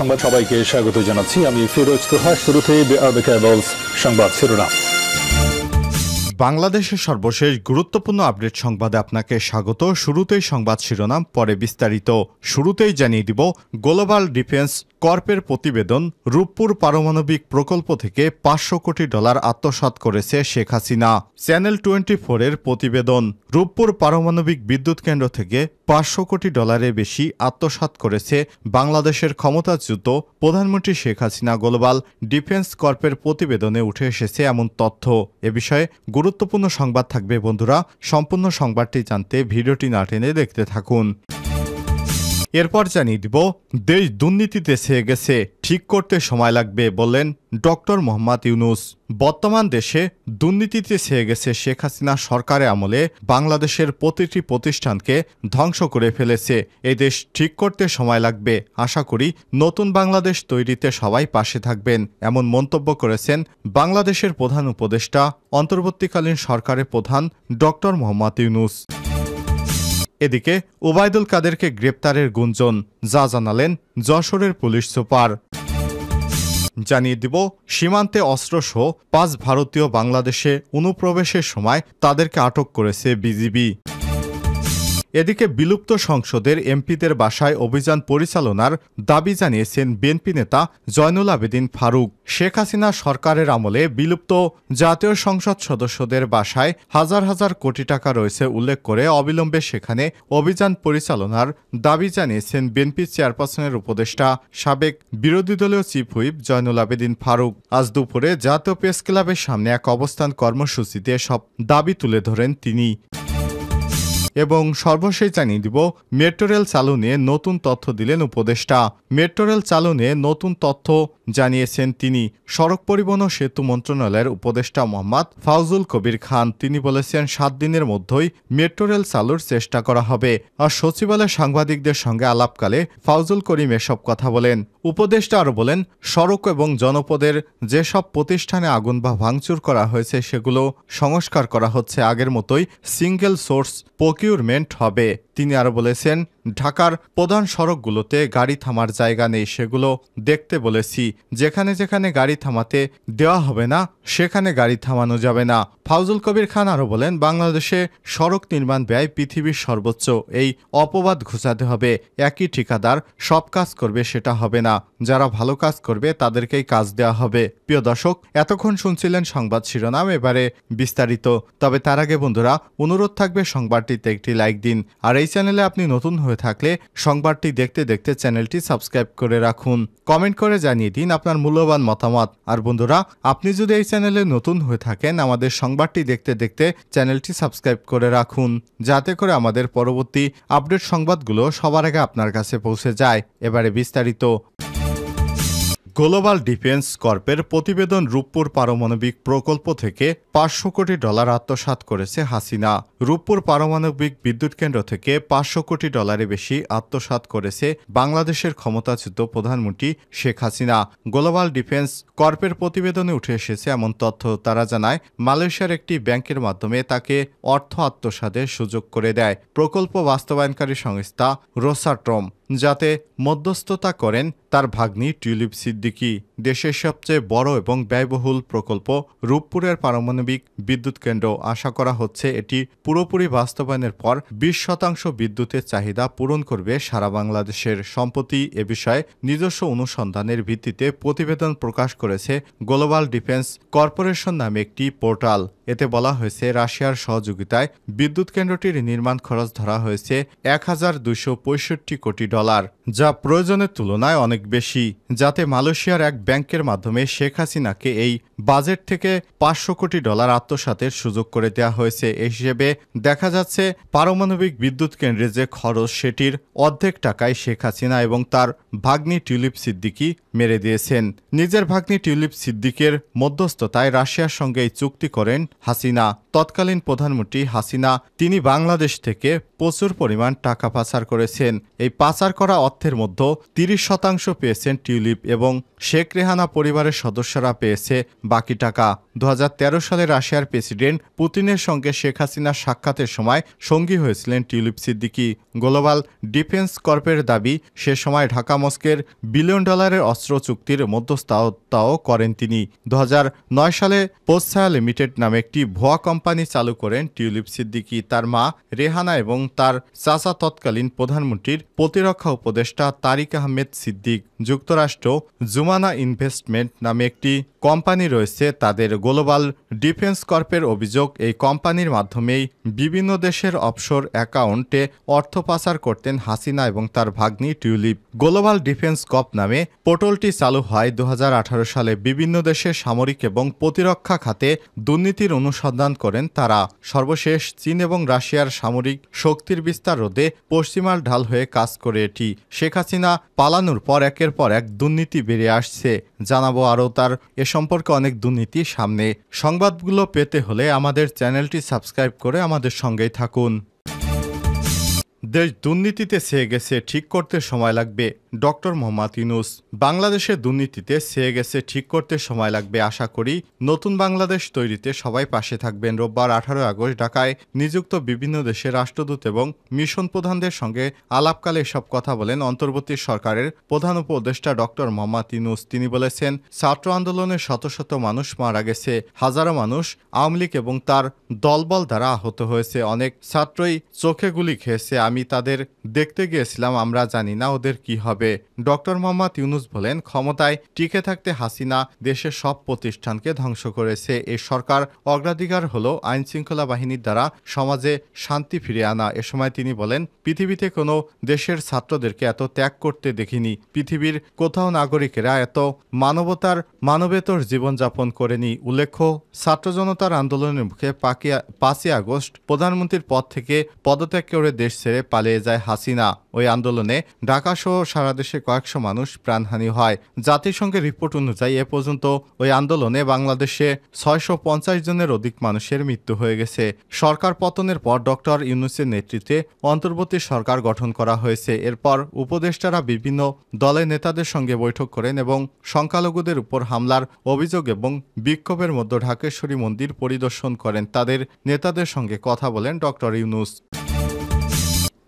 সংবাদ সবাইকে স্বাগত জানাচ্ছি আমি ফিরোজ তোহা শুরুতে সংবাদ শিরোনাম বাংলাদেশের সর্বশেষ গুরুত্বপূর্ণ আপডেট সংবাদে আপনাকে স্বাগত শুরুতেই সংবাদ শিরোনাম পরে বিস্তারিত শুরুতেই জানিয়ে দিব গ্লোবাল ডিফেন্স কর্পের প্রতিবেদন রূপপুর পারমাণবিক প্রকল্প থেকে পাঁচশো কোটি ডলার আত্মসাত করেছে শেখ হাসিনা চ্যানেল টোয়েন্টি ফোরের প্রতিবেদন রূপপুর পারমাণবিক বিদ্যুৎ কেন্দ্র থেকে পাঁচশো কোটি ডলারের বেশি আত্মসাত করেছে বাংলাদেশের ক্ষমতাচ্যুত প্রধানমন্ত্রী শেখ হাসিনা গ্লোবাল ডিফেন্স কর্পের প্রতিবেদনে উঠে এসেছে এমন তথ্য এ বিষয়ে গুরুত্বপূর্ণ সংবাদ থাকবে বন্ধুরা সম্পূর্ণ সংবাদটি জানতে ভিডিওটি না টেনে দেখতে থাকুন এরপর জানিয়ে দিব দেশ দুর্নীতিতে ছেয়ে গেছে ঠিক করতে সময় লাগবে বললেন ডক্টর মোহাম্মদ ইউনুস বর্তমান দেশে দুর্নীতিতে ছেয়ে গেছে শেখ হাসিনা সরকারের আমলে বাংলাদেশের প্রতিটি প্রতিষ্ঠানকে ধ্বংস করে ফেলেছে এদেশ দেশ ঠিক করতে সময় লাগবে আশা করি নতুন বাংলাদেশ তৈরিতে সবাই পাশে থাকবেন এমন মন্তব্য করেছেন বাংলাদেশের প্রধান উপদেষ্টা অন্তর্বর্তীকালীন সরকারের প্রধান ডক্টর মোহাম্মদ ইউনুস এদিকে ওবায়দুল কাদেরকে গ্রেপ্তারের গুঞ্জন যা জানালেন যশোরের পুলিশ সুপার জানিয়ে দিব সীমান্তে অস্ত্রসহ পাঁচ ভারতীয় বাংলাদেশে অনুপ্রবেশের সময় তাদেরকে আটক করেছে বিজিবি এদিকে বিলুপ্ত সংসদের এমপিদের বাসায় অভিযান পরিচালনার দাবি জানিয়েছেন বিএনপি নেতা জয়নুল আবেদিন ফারুক শেখ হাসিনা সরকারের আমলে বিলুপ্ত জাতীয় সংসদ সদস্যদের বাসায় হাজার হাজার কোটি টাকা রয়েছে উল্লেখ করে অবিলম্বে সেখানে অভিযান পরিচালনার দাবি জানিয়েছেন বিএনপি চেয়ারপারসনের উপদেষ্টা সাবেক বিরোধী দলীয় চিফ হুইপ জয়নুল আবেদিন ফারুক আজ দুপুরে জাতীয় প্রেস ক্লাবের সামনে এক অবস্থান কর্মসূচিতে সব দাবি তুলে ধরেন তিনি এবং সর্বশেষ জানিয়ে দিব মেট্রো রেল চালু নিয়ে নতুন তথ্য দিলেন উপদেষ্টা মেট্রো রেল চালু নিয়ে নতুন তথ্য জানিয়েছেন তিনি সড়ক পরিবহন ও সেতু মন্ত্রণালয়ের উপদেষ্টা মোহাম্মদ ফাউজুল কবির খান তিনি বলেছেন সাত দিনের মধ্যেই মেট্রো রেল চালুর চেষ্টা করা হবে আর সচিবালয়ে সাংবাদিকদের সঙ্গে আলাপকালে ফাউজুল করিম এসব কথা বলেন উপদেষ্টা আরও বলেন সড়ক এবং জনপদের যেসব প্রতিষ্ঠানে আগুন বা ভাঙচুর করা হয়েছে সেগুলো সংস্কার করা হচ্ছে আগের মতোই সিঙ্গেল সোর্স প্রকিউরমেন্ট হবে তিনি আরও বলেছেন ঢাকার প্রধান সড়কগুলোতে গাড়ি থামার জায়গা নেই সেগুলো দেখতে বলেছি যেখানে যেখানে গাড়ি থামাতে দেওয়া হবে না সেখানে গাড়ি থামানো যাবে না ফাউজুল কবির খান আরও বলেন বাংলাদেশে সড়ক নির্মাণ ব্যয় পৃথিবীর সর্বোচ্চ এই অপবাদ ঘুচাতে হবে একই ঠিকাদার সব কাজ করবে সেটা হবে না যারা ভালো কাজ করবে তাদেরকেই কাজ দেওয়া হবে প্রিয় দর্শক এতক্ষণ শুনছিলেন সংবাদ শিরোনাম এবারে বিস্তারিত তবে তার আগে বন্ধুরা অনুরোধ থাকবে সংবাদটিতে একটি লাইক দিন আর এই চ্যানেলে আপনি নতুন হয়ে থাকলে সংবাদটি দেখতে দেখতে চ্যানেলটি সাবস্ক্রাইব করে রাখুন কমেন্ট করে জানিয়ে দিন আপনার মূল্যবান মতামত আর বন্ধুরা আপনি যদি এই চ্যানেলে নতুন হয়ে থাকেন আমাদের সংবাদ সংবাদটি দেখতে দেখতে চ্যানেলটি সাবস্ক্রাইব করে রাখুন যাতে করে আমাদের পরবর্তী আপডেট সংবাদগুলো সবার আগে আপনার কাছে পৌঁছে যায় এবারে বিস্তারিত গ্লোবাল ডিফেন্স কর্পের প্রতিবেদন রূপপুর পারমাণবিক প্রকল্প থেকে পাঁচশো কোটি ডলার আত্মসাত করেছে হাসিনা রূপপুর পারমাণবিক বিদ্যুৎ কেন্দ্র থেকে পাঁচশো কোটি ডলারে বেশি আত্মসাত করেছে বাংলাদেশের ক্ষমতাচ্যুত প্রধানমন্ত্রী শেখ হাসিনা গ্লোবাল ডিফেন্স কর্পের প্রতিবেদনে উঠে এসেছে এমন তথ্য তারা জানায় মালয়েশিয়ার একটি ব্যাংকের মাধ্যমে তাকে অর্থ আত্মসাতের সুযোগ করে দেয় প্রকল্প বাস্তবায়নকারী সংস্থা রোসাট্রম যাতে মধ্যস্থতা করেন তার ভাগ্নি টিউলিপ সিদ্দিকি দেশের সবচেয়ে বড় এবং ব্যয়বহুল প্রকল্প রূপপুরের পারমাণবিক বিদ্যুৎ কেন্দ্র আশা করা হচ্ছে এটি পুরোপুরি বাস্তবায়নের পর বিশ শতাংশ বিদ্যুতের চাহিদা পূরণ করবে সারা বাংলাদেশের সম্পত্তি এ বিষয়ে নিজস্ব অনুসন্ধানের ভিত্তিতে প্রতিবেদন প্রকাশ করেছে গ্লোবাল ডিফেন্স কর্পোরেশন নামে একটি পোর্টাল এতে বলা হয়েছে রাশিয়ার সহযোগিতায় বিদ্যুৎ কেন্দ্রটির নির্মাণ খরচ ধরা হয়েছে এক কোটি ডলার ডলার যা প্রয়োজনের তুলনায় অনেক বেশি যাতে মালয়েশিয়ার এক ব্যাংকের মাধ্যমে শেখ হাসিনাকে এই বাজেট থেকে পাঁচশো কোটি ডলার আত্মসাতের সুযোগ করে দেওয়া হয়েছে এ হিসেবে দেখা যাচ্ছে পারমাণবিক বিদ্যুৎ কেন্দ্রে যে খরচ সেটির অর্ধেক টাকায় শেখ হাসিনা এবং তার ভাগ্নি টিউলিপ সিদ্দিকি মেরে দিয়েছেন নিজের ভাগ্নি টিউলিপ সিদ্দিকের মধ্যস্থতায় রাশিয়ার সঙ্গে এই চুক্তি করেন হাসিনা তৎকালীন প্রধানমন্ত্রী হাসিনা তিনি বাংলাদেশ থেকে প্রচুর পরিমাণ টাকা পাচার করেছেন এই পাচার উদ্ধার করা অর্থের মধ্যে তিরিশ শতাংশ পেয়েছেন টিউলিপ এবং শেখ রেহানা পরিবারের সদস্যরা পেয়েছে বাকি টাকা দু সালে রাশিয়ার প্রেসিডেন্ট পুতিনের সঙ্গে শেখ হাসিনার সাক্ষাতের সময় সঙ্গী হয়েছিলেন টিউলিপ সিদ্দিকি গ্লোবাল ডিফেন্স কর্পের দাবি সে সময় ঢাকা মস্কের বিলিয়ন ডলারের অস্ত্র চুক্তির মধ্যস্থতাও করেন তিনি দু সালে পোসায়া লিমিটেড নামে একটি ভুয়া কোম্পানি চালু করেন টিউলিপ সিদ্দিকি তার মা রেহানা এবং তার চাচা তৎকালীন প্রধানমন্ত্রীর প্রতিরক্ষা সুরক্ষা উপদেষ্টা তারিক আহমেদ সিদ্দিক যুক্তরাষ্ট্র জুমানা ইনভেস্টমেন্ট নামে একটি কোম্পানি রয়েছে তাদের গ্লোবাল ডিফেন্স কর্পের অভিযোগ এই কোম্পানির মাধ্যমেই বিভিন্ন দেশের অবসর অ্যাকাউন্টে অর্থ পাচার করতেন হাসিনা এবং তার ভাগ্নি টিউলিপ গ্লোবাল ডিফেন্স কপ নামে পোর্টলটি চালু হয় দু সালে বিভিন্ন দেশের সামরিক এবং প্রতিরক্ষা খাতে দুর্নীতির অনুসন্ধান করেন তারা সর্বশেষ চীন এবং রাশিয়ার সামরিক শক্তির বিস্তার রোধে পশ্চিমার ঢাল হয়ে কাজ করে এটি শেখ হাসিনা পালানোর পর একের পর এক দুর্নীতি বেড়ে আসছে জানাবো আরও তার এ সম্পর্কে অনেক দুর্নীতি সামনে সংবাদগুলো পেতে হলে আমাদের চ্যানেলটি সাবস্ক্রাইব করে আমাদের সঙ্গেই থাকুন দেশ দুর্নীতিতে সে গেছে ঠিক করতে সময় লাগবে ডক্টর মোহাম্মদ ইউনুস বাংলাদেশের দুর্নীতিতে সেয়ে গেছে ঠিক করতে সময় লাগবে আশা করি নতুন বাংলাদেশ তৈরিতে সবাই পাশে থাকবেন রোববার আঠারো আগস্ট ঢাকায় নিযুক্ত বিভিন্ন দেশের রাষ্ট্রদূত এবং মিশন প্রধানদের সঙ্গে আলাপকালে এসব কথা বলেন অন্তর্বর্তী সরকারের প্রধান উপদেষ্টা ডক্টর মোহাম্মদ ইউনুস তিনি বলেছেন ছাত্র আন্দোলনে শত শত মানুষ মারা গেছে হাজারো মানুষ আওয়ামী লীগ এবং তার দলবল দ্বারা আহত হয়েছে অনেক ছাত্রই চোখে গুলি খেয়েছে আমি তাদের দেখতে গিয়েছিলাম আমরা জানি না ওদের কি হবে হবে ডক্টর মোহাম্মদ ইউনুস বলেন ক্ষমতায় টিকে থাকতে হাসিনা দেশের সব প্রতিষ্ঠানকে ধ্বংস করেছে এ সরকার অগ্রাধিকার হল আইন শৃঙ্খলা বাহিনীর দ্বারা সমাজে শান্তি ফিরে আনা এ সময় তিনি বলেন পৃথিবীতে কোনো দেশের ছাত্রদেরকে এত ত্যাগ করতে দেখিনি পৃথিবীর কোথাও নাগরিকেরা এত মানবতার মানবেতর জীবনযাপন করেনি উল্লেখ্য ছাত্র জনতার আন্দোলনের মুখে পাঁচই আগস্ট প্রধানমন্ত্রীর পদ থেকে পদত্যাগ করে দেশ ছেড়ে পালিয়ে যায় হাসিনা ওই আন্দোলনে ঢাকাসহ সারা বাংলাদেশে কয়েকশো মানুষ প্রাণহানি হয় জাতিসংঘের রিপোর্ট অনুযায়ী এ পর্যন্ত ওই আন্দোলনে বাংলাদেশে ছয়শো পঞ্চাশ জনের অধিক মানুষের মৃত্যু হয়ে গেছে সরকার পতনের পর ডক্টর ইউনুসের নেতৃত্বে অন্তর্বর্তী সরকার গঠন করা হয়েছে এরপর উপদেষ্টারা বিভিন্ন দলের নেতাদের সঙ্গে বৈঠক করেন এবং সংখ্যালঘুদের উপর হামলার অভিযোগ এবং বিক্ষোভের মধ্যে ঢাকেশ্বরী মন্দির পরিদর্শন করেন তাদের নেতাদের সঙ্গে কথা বলেন ডক্টর ইউনুস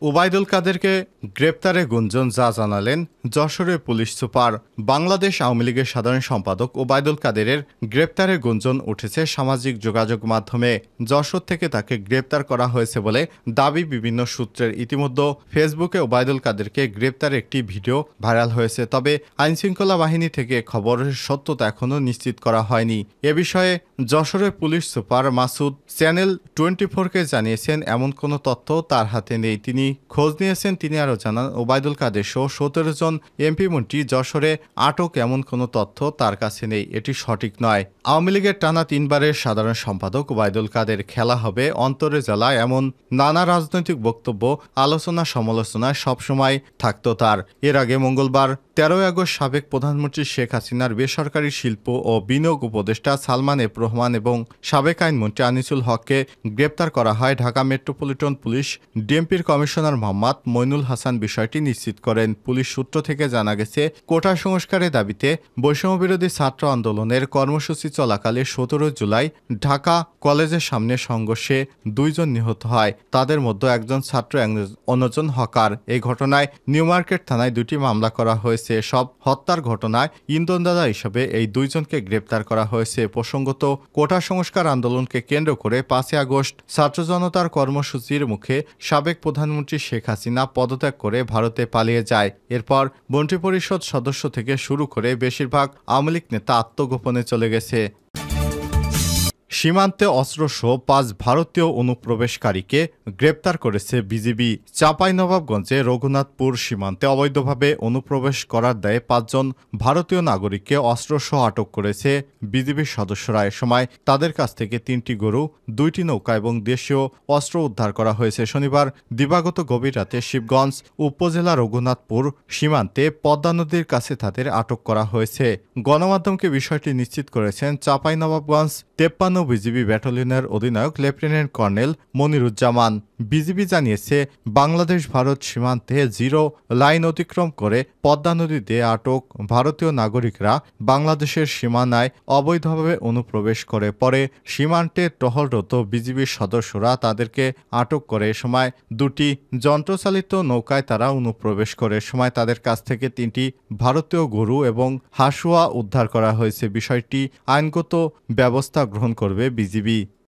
ওবায়দুল কাদেরকে গ্রেপ্তারে গুঞ্জন যা জানালেন যশোরের পুলিশ সুপার বাংলাদেশ আওয়ামী লীগের সাধারণ সম্পাদক ওবায়দুল কাদেরের গ্রেপ্তারে গুঞ্জন উঠেছে সামাজিক যোগাযোগ মাধ্যমে যশোর থেকে তাকে গ্রেপ্তার করা হয়েছে বলে দাবি বিভিন্ন সূত্রের ইতিমধ্যে ফেসবুকে ওবায়দুল কাদেরকে গ্রেপ্তার একটি ভিডিও ভাইরাল হয়েছে তবে আইনশৃঙ্খলা বাহিনী থেকে খবরের সত্যতা এখনও নিশ্চিত করা হয়নি এ বিষয়ে যশোরের police super Masud channel twenty ফোরকে জানিয়েছেন এমন কোনো তথ্য তার হাতে নেই তিনি খোঁজ নিয়েছেন তিনি আরও জানান ওবায়দুল কাদের সহ সতেরো জন এমপি মন্ত্রী যশোরে আটক এমন কোনো তথ্য তার কাছে নেই এটি সঠিক নয় আওয়ামী লীগের টানা তিনবারের সাধারণ সম্পাদক ওবায়দুল কাদের খেলা হবে অন্তরে জেলা এমন নানা রাজনৈতিক বক্তব্য আলোচনা সমালোচনায় সবসময় থাকত তার এর আগে মঙ্গলবার তেরোই আগস্ট সাবেক প্রধানমন্ত্রী শেখ হাসিনার বেসরকারি শিল্প ও বিনিয়োগ উপদেষ্টা সালমান এফ রহমান এবং সাবেক আইনমন্ত্রী আনিসুল হককে গ্রেপ্তার করা হয় ঢাকা মেট্রোপলিটন পুলিশ ডিএমপির কমিশনার মোহাম্মদ মইনুল হাসান বিষয়টি নিশ্চিত করেন পুলিশ সূত্র থেকে জানা গেছে কোটা সংস্কারের দাবিতে বৈষম্যবিরোধী ছাত্র আন্দোলনের কর্মসূচি চলাকালে সতেরো জুলাই ঢাকা কলেজের সামনে সংঘর্ষে দুইজন নিহত হয় তাদের মধ্যে একজন ছাত্র অন্যজন হকার এই ঘটনায় নিউমার্কেট থানায় দুটি মামলা করা হয়েছে হয়েছে সব হত্যার ঘটনায় ইন্ধনদাতা হিসেবে এই দুইজনকে গ্রেপ্তার করা হয়েছে প্রসঙ্গত কোটা সংস্কার আন্দোলনকে কেন্দ্র করে পাঁচই আগস্ট ছাত্র জনতার কর্মসূচির মুখে সাবেক প্রধানমন্ত্রী শেখ হাসিনা পদত্যাগ করে ভারতে পালিয়ে যায় এরপর মন্ত্রিপরিষদ সদস্য থেকে শুরু করে বেশিরভাগ আওয়ামী লীগ নেতা আত্মগোপনে চলে গেছে সীমান্তে অস্ত্রসহ পাঁচ ভারতীয় অনুপ্রবেশকারীকে গ্রেপ্তার করেছে বিজিবি চাঁপাইনবাবগঞ্জে রঘুনাথপুর সীমান্তে অবৈধভাবে অনুপ্রবেশ করার দায়ে পাঁচজন ভারতীয় নাগরিককে অস্ত্রসহ আটক করেছে বিজিবির সদস্যরা এ সময় তাদের কাছ থেকে তিনটি গরু দুইটি নৌকা এবং দেশীয় অস্ত্র উদ্ধার করা হয়েছে শনিবার দিবাগত গভীর রাতে শিবগঞ্জ উপজেলা রঘুনাথপুর সীমান্তে পদ্মা নদীর কাছে তাদের আটক করা হয়েছে গণমাধ্যমকে বিষয়টি নিশ্চিত করেছেন চাঁপাইনবাবগঞ্জ তেপ্পান্ন বিজিবি ব্যাটালিয়নের অধিনায়ক লেফটেন্যান্ট কর্নেল মনিরুজ্জামান বিজিবি জানিয়েছে বাংলাদেশ ভারত সীমান্তে জিরো লাইন অতিক্রম করে পদ্মা নদীতে আটক ভারতীয় নাগরিকরা বাংলাদেশের সীমানায় অবৈধভাবে অনুপ্রবেশ করে পরে সীমান্তে টহলরত বিজিবির সদস্যরা তাদেরকে আটক করে এ সময় দুটি যন্ত্রচালিত নৌকায় তারা অনুপ্রবেশ করে সময় তাদের কাছ থেকে তিনটি ভারতীয় গরু এবং হাসুয়া উদ্ধার করা হয়েছে বিষয়টি আইনগত ব্যবস্থা গ্রহণ করে করবে বিজিবি